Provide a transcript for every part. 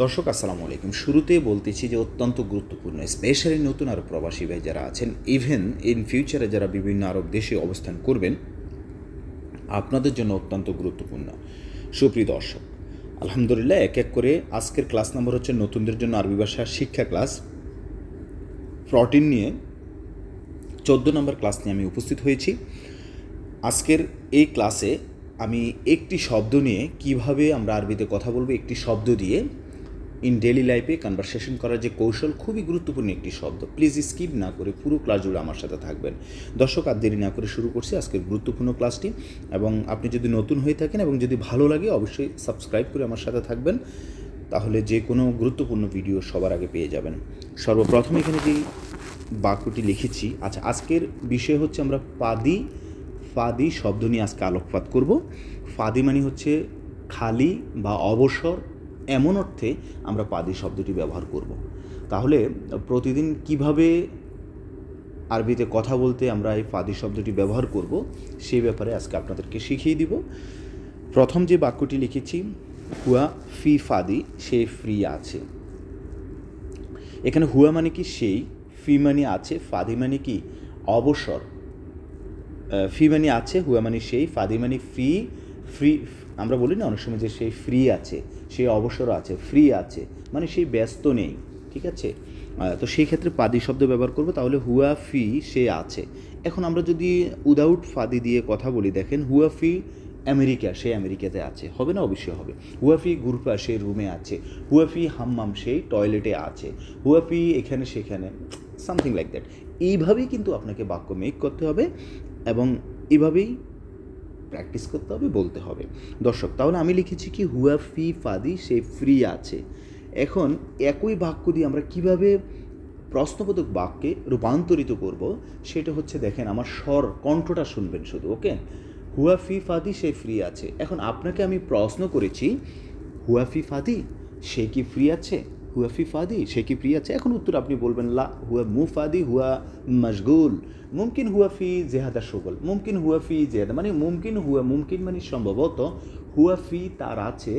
দর্শক আসসালামু আলাইকুম শুরুতে বলতেছি যে অত্যন্ত গুরুত্বপূর্ণ স্পেশালি নতুন আরব প্রবাসী ভাই যারা আছেন ইভেন ইন ফিউচারে যারা বিভিন্ন আরব দেশে অবস্থান করবেন আপনাদের জন্য অত্যন্ত গুরুত্বপূর্ণ সুপ্রিয় দর্শক আলহামদুলিল্লাহ এক এক করে আজকের ক্লাস নাম্বার হচ্ছে নতুনদের জন্য আরবি ভাষা শিক্ষা ক্লাস প্রোটিন নিয়ে চোদ্দ নম্বর ক্লাস নিয়ে আমি উপস্থিত হয়েছি আজকের এই ক্লাসে আমি একটি শব্দ নিয়ে কিভাবে আমরা আরবিতে কথা বলবো একটি শব্দ দিয়ে ইন ডেলি লাইফে কনভারসেশন করার যে কৌশল খুবই গুরুত্বপূর্ণ একটি শব্দ প্লিজ স্কিপ না করে পুরো ক্লাস জুড়ে আমার সাথে থাকবেন দর্শক আর দেরি না করে শুরু করছি আজকের গুরুত্বপূর্ণ ক্লাসটি এবং আপনি যদি নতুন হয়ে থাকেন এবং যদি ভালো লাগে অবশ্যই সাবস্ক্রাইব করে আমার সাথে থাকবেন তাহলে যে কোনো গুরুত্বপূর্ণ ভিডিও সবার আগে পেয়ে যাবেন সর্বপ্রথম এখানে যেই বাক্যটি লিখেছি আচ্ছা আজকের বিষয় হচ্ছে আমরা পাদি ফাদি শব্দ নিয়ে আজকে আলোকপাত করব ফাদি মানে হচ্ছে খালি বা অবসর এমন অর্থে আমরা পাদি শব্দটি ব্যবহার করব। তাহলে প্রতিদিন কিভাবে আরবিতে কথা বলতে আমরা এই পাদি শব্দটি ব্যবহার করব সেই ব্যাপারে আজকে আপনাদেরকে শিখিয়ে দিব প্রথম যে বাক্যটি লিখেছি হুয়া ফি ফাদি সে ফ্রি আছে এখানে হুয়া মানে কি সেই ফি মানে আছে ফাদি মানে কি অবসর ফি মানে আছে হুয়া মানে সেই ফাদি মানে ফি ফ্রি আমরা বলি না অনেক সময় যে সেই ফ্রি আছে সে অবসর আছে ফ্রি আছে মানে সেই ব্যস্ত নেই ঠিক আছে তো সেই ক্ষেত্রে পাদি শব্দ ব্যবহার করবো তাহলে হুয়া ফি সে আছে এখন আমরা যদি উদাউট ফাদি দিয়ে কথা বলি দেখেন হুয়া ফি আমেরিকা সে আমেরিকাতে আছে হবে না অবশ্যই হবে হুয়াফি গুরফা সে রুমে আছে হুয়াফি হাম্মাম সেই টয়লেটে আছে হুয়াফি এখানে সেখানে সামথিং লাইক দ্যাট এইভাবেই কিন্তু আপনাকে বাক্য মেক করতে হবে এবং এভাবেই প্র্যাকটিস করতে হবে বলতে হবে দর্শক তাহলে আমি লিখেছি কি হুয়া ফি ফাদি সে ফ্রি আছে এখন একই বাক্য দিয়ে আমরা কিভাবে প্রশ্নবোধক বাক্যে রূপান্তরিত করব সেটা হচ্ছে দেখেন আমার স্বর কণ্ঠটা শুনবেন শুধু ওকে হুয়া ফি ফাদি সে ফ্রি আছে এখন আপনাকে আমি প্রশ্ন করেছি হুয়া ফি ফাদি সে কি ফ্রি আছে হুয়া ফিফাদি ফাদি সে কি প্রিয় আছে এখন উত্তর আপনি বলবেন লা হুয়া মুফাদি হুয়া মশগুল মুমকিন হুয়া ফি জেহাদা সুগল মুমকিন হুয়া ফি জেহাদা মানে মুমকিন হুয়া মুমকিন মানে সম্ভবত হুয়া ফি তার আছে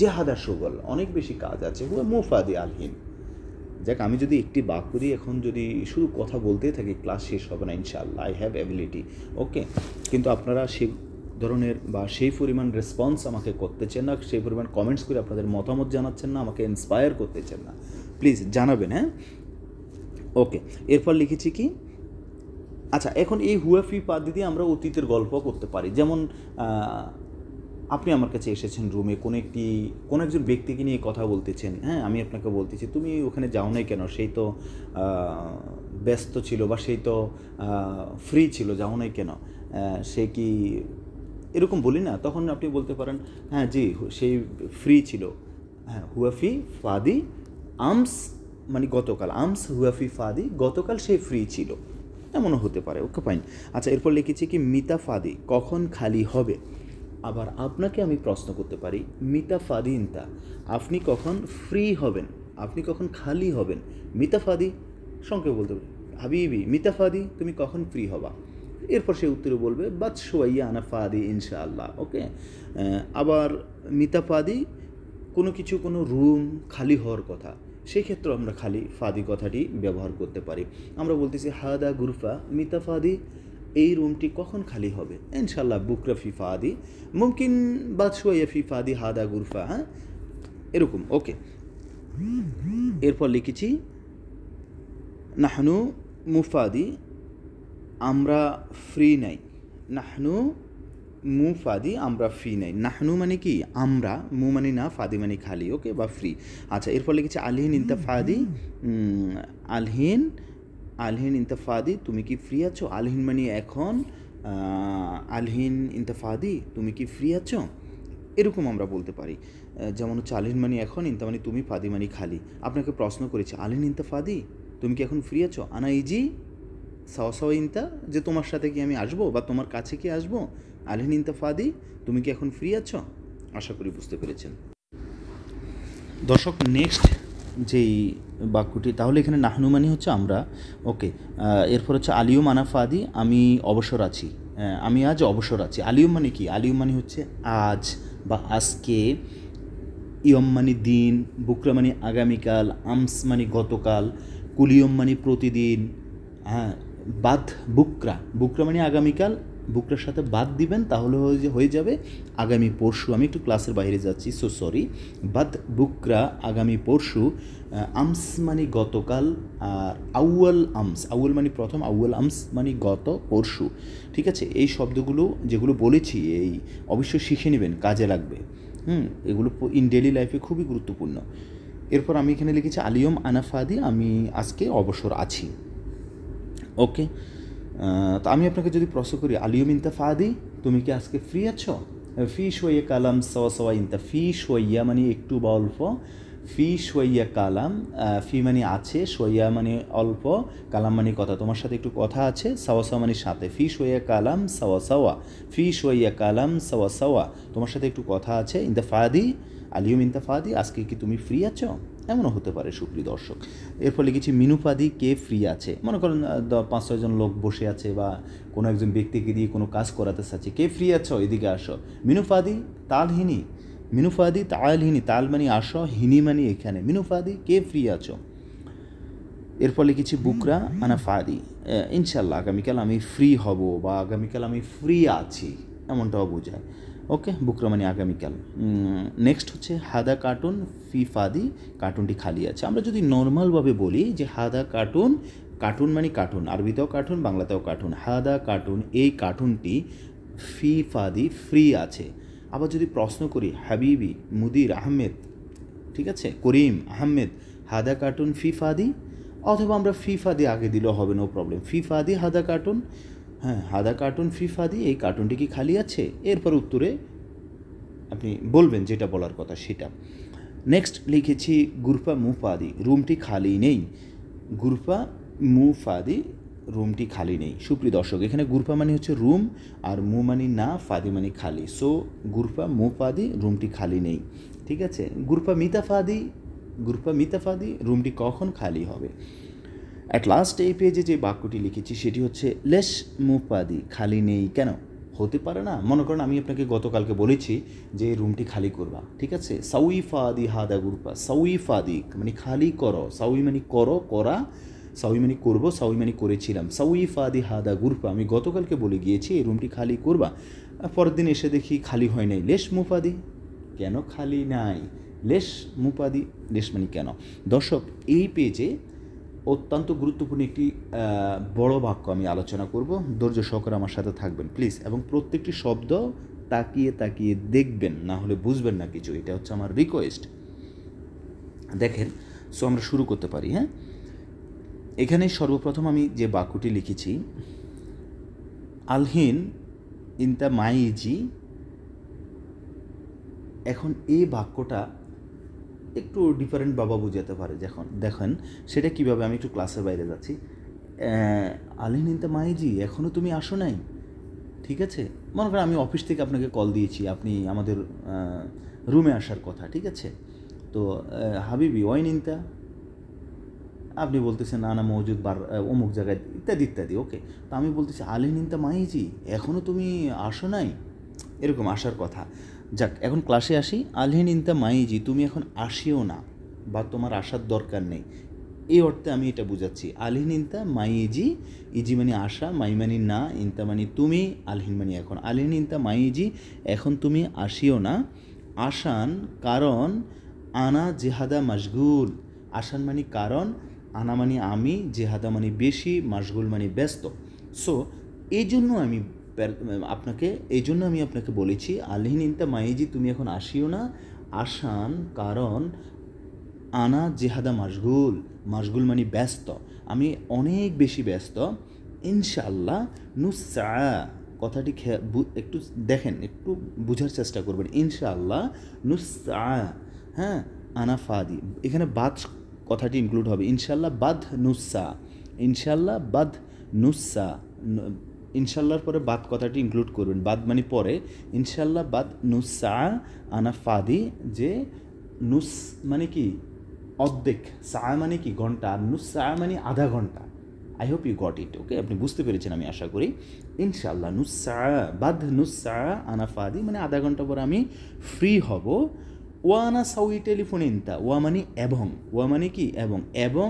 জেহাদা সুগল অনেক বেশি কাজ আছে হুয়া মুফাদি আলহীন আলহিন যাক আমি যদি একটি বাক করি এখন যদি শুধু কথা বলতেই থাকি ক্লাস শেষ হবে না ইনশাআল্লাহ আই হ্যাভ অ্যাবিলিটি ওকে কিন্তু আপনারা সে ধরনের বা সেই পরিমাণ রেসপন্স আমাকে করতেছেন না সেই পরিমাণ কমেন্টস করে আপনাদের মতামত জানাচ্ছেন না আমাকে ইন্সপায়ার করতেছেন না প্লিজ জানাবেন হ্যাঁ ওকে এরপর লিখেছি কি আচ্ছা এখন এই হুয়াফি পা দিদি আমরা অতীতের গল্প করতে পারি যেমন আপনি আমার কাছে এসেছেন রুমে কোনো একটি কোনো একজন ব্যক্তিকে নিয়ে কথা বলতেছেন হ্যাঁ আমি আপনাকে বলতেছি তুমি ওখানে যাও নাই কেন সেই তো ব্যস্ত ছিল বা সেই তো ফ্রি ছিল যাও নাই কেন সে কি এরকম বলি না তখন আপনি বলতে পারেন হ্যাঁ জি সেই ফ্রি ছিল হ্যাঁ হুয়াফি ফাদি আমস মানে গতকাল আমস হুয়াফি ফাদি গতকাল সেই ফ্রি ছিল এমনও হতে পারে ওকে ফাইন আচ্ছা এরপর লিখেছি কি মিতা ফাদি কখন খালি হবে আবার আপনাকে আমি প্রশ্ন করতে পারি মিতা ফাদি আপনি কখন ফ্রি হবেন আপনি কখন খালি হবেন মিতা ফাদি সঙ্গে বলতে পারি হাবিবি মিতা ফাদি তুমি কখন ফ্রি হবা এরপর সে উত্তরে বলবে বাদশোয়াইয়া আনাফাদি ইনশাআল্লাহ ওকে আবার মিতাফাদি কোনো কিছু কোনো রুম খালি হওয়ার কথা সেই ক্ষেত্রে আমরা খালি ফাদি কথাটি ব্যবহার করতে পারি আমরা বলতেছি হাদা গুরফা মিতাফাদি এই রুমটি কখন খালি হবে ইনশাল্লাহ বুকরা ফিফা আদি মুমকিন বাদশোয়া ফিফা আদি হাদা গুরফা হ্যাঁ এরকম ওকে এরপর লিখেছি নাহনু মুফাদি আমরা ফ্রি নাই নাহনু মু ফাদি আমরা ফ্রি নাই নাহনু মানে কি আমরা মু মানে না ফাদি মানে খালি ওকে বা ফ্রি আচ্ছা এরপর লিখেছে আলহিন ইন্তাফাদি আলহিন আলহিন ইন্তাফাদি তুমি কি ফ্রি আছো আলহিন মানে এখন আলহিন ইন্তাফাদি তুমি কি ফ্রি আছো এরকম আমরা বলতে পারি যেমন হচ্ছে আলহিন মানি এখন ইন্তা মানে তুমি ফাদি মানি খালি আপনাকে প্রশ্ন করেছি আলহিন ইন্তা ফাদি তুমি কি এখন ফ্রি আছো আনা ইজি সওয়াসওয়িনতা যে তোমার সাথে কি আমি আসবো বা তোমার কাছে কি আসবো আলহিন ইন্তাফাদি তুমি কি এখন ফ্রি আছো আশা করি বুঝতে পেরেছেন দর্শক নেক্সট যেই বাক্যটি তাহলে এখানে নাহনু মানে হচ্ছে আমরা ওকে এরপর হচ্ছে আলিউম আনাফাদি আমি অবসর আছি আমি আজ অবসর আছি আলিও মানে কি আলিও মানে হচ্ছে আজ বা আজকে ইয়ম মানে দিন বুকরা মানে আগামীকাল আমস মানে গতকাল কুলিয়ম মানে প্রতিদিন হ্যাঁ বাদ বুকরা বুকরা মানে আগামীকাল বুকরার সাথে বাদ দিবেন তাহলে হয়ে যাবে আগামী পরশু আমি একটু ক্লাসের বাইরে যাচ্ছি সো সরি বাদ বুকরা আগামী পরশু আমস মানে গতকাল আর আউয়াল আমস আউয়াল মানে প্রথম আউয়াল আমস মানে গত পরশু ঠিক আছে এই শব্দগুলো যেগুলো বলেছি এই অবশ্যই শিখে নেবেন কাজে লাগবে হুম এগুলো ইন ডেলি লাইফে খুবই গুরুত্বপূর্ণ এরপর আমি এখানে লিখেছি আলিয়ম আনাফাদি আমি আজকে অবসর আছি ওকে uh, তো আমি আপনাকে যদি প্রশ্ন করি মিনতা ইন্তাফাদি তুমি কি আজকে ফ্রি আছো uh, ফি সোয়ে কালাম সওয়া সওয়া ইন্তা ফি সোয়া মানে একটু বা অল্প ফি সোয়া কালাম uh, ফি মানে আছে সোয়া মানে অল্প কালাম মানে কথা তোমার সাথে একটু কথা আছে সওয়া সওয়া মানে সাথে ফি সোয়া কালাম সওয়া সওয়া ফি সোয়া কালাম সওয়া সওয়া তোমার সাথে একটু কথা আছে ইন্তা ফাদি আলিয়ম মিনতা ফাদি আজকে কি তুমি ফ্রি আছো এমনও হতে পারে সুপ্রিয় দর্শক এর ফলে কিছু মিনুপাদি কে ফ্রি আছে মনে করেন পাঁচ ছয়জন লোক বসে আছে বা কোনো একজন ব্যক্তিকে দিয়ে কোনো কাজ করাতে চাচ্ছে কে ফ্রি আছো এদিকে আসো মিনুফাদি তালহীনি মিনুফাদি তালহীনি তাল মানে আসো হিনি মানে এখানে মিনুফাদি কে ফ্রি আছো এর ফলে কিছু বুকরা আনা ফাদি ইনশাল্লাহ আগামীকাল আমি ফ্রি হব বা আগামীকাল আমি ফ্রি আছি এমনটাও বোঝায় ওকে বুকরমানি আগামীকাল নেক্সট হচ্ছে হাদা কার্টুন ফি ফাদি কার্টুনটি খালি আছে আমরা যদি নর্মালভাবে বলি যে হাদা কার্টুন কার্টুন মানে কার্টুন আরবিতেও কার্টুন বাংলাতেও কার্টুন হাদা কার্টুন এই কার্টুনটি ফি ফাদি ফ্রি আছে আবার যদি প্রশ্ন করি হাবিবি মুদির আহমেদ ঠিক আছে করিম আহমেদ হাদা কার্টুন ফি ফাদি অথবা আমরা ফি ফাদি আগে দিলেও হবে নো প্রবলেম ফি ফাদি হাদা কার্টুন হ্যাঁ হাদা কার্টুন ফি ফাদি এই কার্টুনটি কি খালি আছে এরপর উত্তরে আপনি বলবেন যেটা বলার কথা সেটা নেক্সট লিখেছি গুরফা মুফাদি রুমটি খালি নেই গুরফা মুফাদি রুমটি খালি নেই সুপ্রিয় দর্শক এখানে গুরফা মানে হচ্ছে রুম আর মু মানে না ফাদি মানে খালি সো গুরফা মু ফাদি রুমটি খালি নেই ঠিক আছে গুরফা মিতা ফাদি গুরফা মিতা ফাদি রুমটি কখন খালি হবে অ্যাট লাস্ট এই পেজে যে বাক্যটি লিখেছি সেটি হচ্ছে লেস মুপাদি খালি নেই কেন হতে পারে না মনে করেন আমি আপনাকে গতকালকে বলেছি যে রুমটি খালি করবা ঠিক আছে সাউই ফাদি হাদা গুরুপা সাউই ফাদি মানে খালি করো সাউই মানে করো করা সাউই মানে করবো সাউই মানে করেছিলাম সাউই ফাদি হাদা গুরফা আমি গতকালকে বলে গিয়েছি এই রুমটি খালি করবা পরের দিন এসে দেখি খালি হয় নাই লেস মুফাদি কেন খালি নাই লেশ মুপাদি লেশ মানে কেন দর্শক এই পেজে অত্যন্ত গুরুত্বপূর্ণ একটি বড় বাক্য আমি আলোচনা করব ধৈর্য সহকারে আমার সাথে থাকবেন প্লিজ এবং প্রত্যেকটি শব্দ তাকিয়ে তাকিয়ে দেখবেন না হলে বুঝবেন না কিছু এটা হচ্ছে আমার রিকোয়েস্ট দেখেন সো আমরা শুরু করতে পারি হ্যাঁ এখানে সর্বপ্রথম আমি যে বাক্যটি লিখেছি আলহিন ইন দ্য মাইজি এখন এই বাক্যটা একটু ডিফারেন্ট বাবা বুঝাতে পারে যখন দেখেন সেটা কিভাবে আমি একটু ক্লাসের বাইরে যাচ্ছি আলিন ইন্তা মাইজি এখনও তুমি আসো নাই ঠিক আছে মনে করেন আমি অফিস থেকে আপনাকে কল দিয়েছি আপনি আমাদের রুমে আসার কথা ঠিক আছে তো হাবিবি ওই নিন্তা আপনি বলতেছেন না না মজুদ বার অমুক জায়গায় ইত্যাদি ইত্যাদি ওকে তো আমি বলতেছি আলিন ইন্তা মাইজি এখনও তুমি আসো নাই এরকম আসার কথা যাক এখন ক্লাসে আসি আলহিন ইনতা মাইজি তুমি এখন আসিও না বা তোমার আসার দরকার নেই এই অর্থে আমি এটা বুঝাচ্ছি আলহিন ইনতা মাইজি ইজি মানে আসা মাই মানে না ইনতা মানে তুমি আলহিন মানে এখন আলহিন ইনতা মাইজি এখন তুমি আসিও না আসান কারণ আনা জেহাদা মাসগুল আসান মানে কারণ আনা মানে আমি জেহাদা মানে বেশি মাশগুল মানে ব্যস্ত সো এই জন্য আমি আপনাকে এই জন্য আমি আপনাকে বলেছি আলহিন ইন্তা মাইজি তুমি এখন আসিও না আসান কারণ আনা জেহাদা মাসগুল মাসগুল মানে ব্যস্ত আমি অনেক বেশি ব্যস্ত ইনশাল্লাহ নুসা কথাটি একটু দেখেন একটু বুঝার চেষ্টা করবেন ইনশাআল্লাহ নুসা হ্যাঁ আনা ফাদি এখানে বাদ কথাটি ইনক্লুড হবে ইনশাল্লাহ বাদ নুসা ইনশাল্লাহ বাদ নুসা ইনশাল্লাহর পরে বাদ কথাটি ইনক্লুড করবেন বাদ মানে পরে ইনশাল্লাহ বাদ নুসা আনা ফাদি যে নুস মানে কি অর্ধেক সা মানে কি ঘন্টা আর নুস সা মানে আধা ঘন্টা I hope you got it okay আপনি বুঝতে পেরেছেন আমি আশা করি ইনশাল্লাহ নুসা বাদ নুসা আনা ফাদি মানে আধা ঘন্টা পরে আমি ফ্রি হব ওয়া আনা সাউই টেলিফোন ইনতা ওয়া মানে এবং ওয়া মানে কি এবং এবং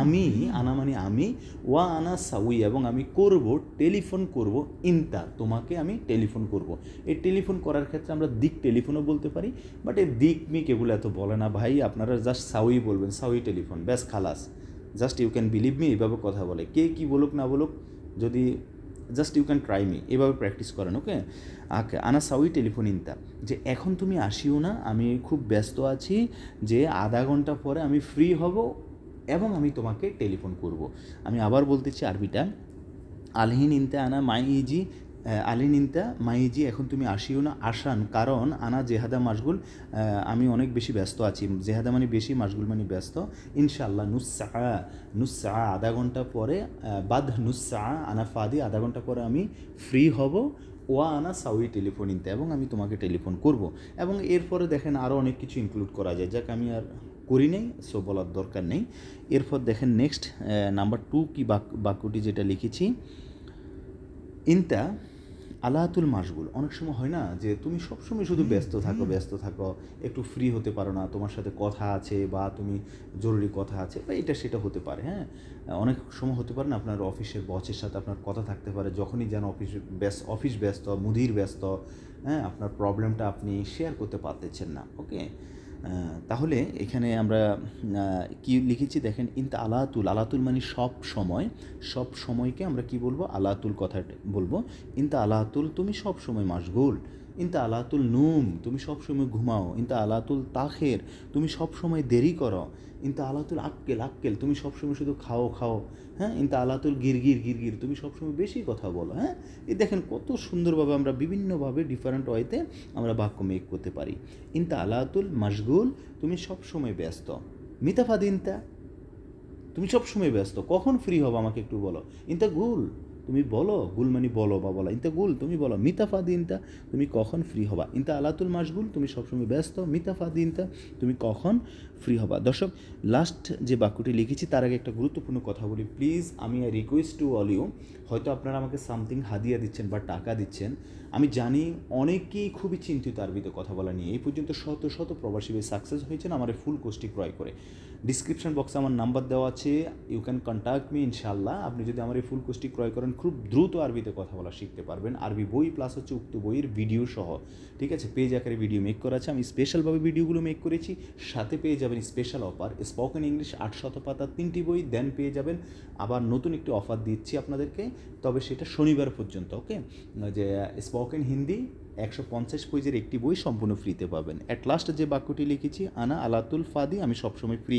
আমি আনা মানে আমি ওয়া আনা সাউই এবং আমি করব টেলিফোন করব ইনতা তোমাকে আমি টেলিফোন করব এই টেলিফোন করার ক্ষেত্রে আমরা দিক টেলিফোনও বলতে পারি বাট এই দিক মি কেবল এত বলে না ভাই আপনারা জাস্ট সাউই বলবেন সাউই টেলিফোন ব্যাস খালাস just you can believe me এভাবে কথা বলে কে কি বলুক না বলুক যদি just you can try me এভাবে প্র্যাকটিস করেন ওকে আকে আনা সাউই টেলিফোন ইনতা যে এখন তুমি আসিও না আমি খুব ব্যস্ত আছি যে আধা ঘন্টা পরে আমি ফ্রি হব এবং আমি তোমাকে টেলিফোন করব আমি আবার বলতেছি আরবিটা আলহিন ইনতে আনা মাই ইজি আলিন ইনতা মাইজি এখন তুমি আসিও না আসান কারণ আনা জেহাদা মাসগুল আমি অনেক বেশি ব্যস্ত আছি জেহাদা মানে বেশি মাসগুল মানে ব্যস্ত ইনশাআল্লাহ নুসা নুসা আধা ঘন্টা পরে বাদ নুসা আনা ফাদি আধা ঘন্টা পরে আমি ফ্রি হব ওয়া আনা সাউই টেলিফোন ইনতে এবং আমি তোমাকে টেলিফোন করব এবং এরপরে দেখেন আরও অনেক কিছু ইনক্লুড করা যায় যাক আমি আর করি নেই সো বলার দরকার নেই এরপর দেখেন নেক্সট নাম্বার টু কি বাক্যটি যেটা লিখেছি ইনতা আলাহাতুল মাসগুল অনেক সময় হয় না যে তুমি সবসময় শুধু ব্যস্ত থাকো ব্যস্ত থাকো একটু ফ্রি হতে পারো না তোমার সাথে কথা আছে বা তুমি জরুরি কথা আছে বা এটা সেটা হতে পারে হ্যাঁ অনেক সময় হতে পারে না আপনার অফিসের বসের সাথে আপনার কথা থাকতে পারে যখনই যেন অফিস ব্যস্ত অফিস ব্যস্ত মুদির ব্যস্ত হ্যাঁ আপনার প্রবলেমটা আপনি শেয়ার করতে পারতেছেন না ওকে তাহলে এখানে আমরা কি লিখেছি দেখেন ইন্ত আলাতুল আলাতুল মানে সব সময় সব সময়কে আমরা কি বলবো আলাতুল কথা বলবো ইন্ত আলাতুল তুমি সব সময় মাসগুল ইনতা আলাতুল নুম তুমি সবসময় ঘুমাও ইনতা আলাতুল তাখের তুমি সবসময় দেরি করো ইনতা আলাতুল আক্কেল আক্কেল তুমি সবসময় শুধু খাও খাও হ্যাঁ ইনতা আলাতুল গিরগির গিরগির তুমি সবসময় বেশি কথা বলো হ্যাঁ এই দেখেন কত সুন্দরভাবে আমরা বিভিন্নভাবে ডিফারেন্ট ওয়েতে আমরা বাক্য মেক করতে পারি ইনতা আলাতুল মাসগুল তুমি সবসময় ব্যস্ত মিতাফাদিনতা তুমি সবসময় ব্যস্ত কখন ফ্রি হবো আমাকে একটু বলো ইনতা গুল তুমি বলো গুল মানে বলো বা বলা ইনতা গুল তুমি বলো মিতাফা দিনটা তুমি কখন ফ্রি হবা ইনতা আলাতুল মাসগুল তুমি সবসময় ব্যস্ত মিতাফা দিনটা তুমি কখন ফ্রি হবা দর্শক লাস্ট যে বাক্যটি লিখেছি তার আগে একটা গুরুত্বপূর্ণ কথা বলি প্লিজ আমি I request to all you হয়তো আপনারা আমাকে সামথিং হাদিয়া দিচ্ছেন বা টাকা দিচ্ছেন আমি জানি অনেকেই খুবই চিন্তিত আরবিতে কথা বলা নিয়ে এই পর্যন্ত শত শত প্রবাসী সাকসেস হয়েছেন আমার ফুল কোর্সটি ক্রয় করে ডিসক্রিপশন বক্সে আমার নাম্বার দেওয়া আছে ইউ ক্যান কন্ট্যাক্ট মি ইনশাল্লাহ আপনি যদি আমার এই ফুল কোর্সটি ক্রয় করেন খুব দ্রুত আরবিতে কথা বলা শিখতে পারবেন আরবি বই প্লাস হচ্ছে উক্ত বইয়ের ভিডিও সহ ঠিক আছে পেজ আকারে ভিডিও মেক করা আছে আমি স্পেশালভাবে ভিডিওগুলো মেক করেছি সাথে পেয়ে যাবেন স্পেশাল অফার স্পোকেন ইংলিশ আট শত পাতা তিনটি বই দেন পেয়ে যাবেন আবার নতুন একটি অফার দিচ্ছি আপনাদেরকে তবে সেটা শনিবার পর্যন্ত ওকে যে স্পোকেন হিন্দি একশো পঞ্চাশ পেজের একটি বই সম্পূর্ণ ফ্রিতে পাবেন অ্যাট লাস্ট যে বাক্যটি লিখেছি আনা আলাতুল ফাদি আমি সবসময় ফ্রি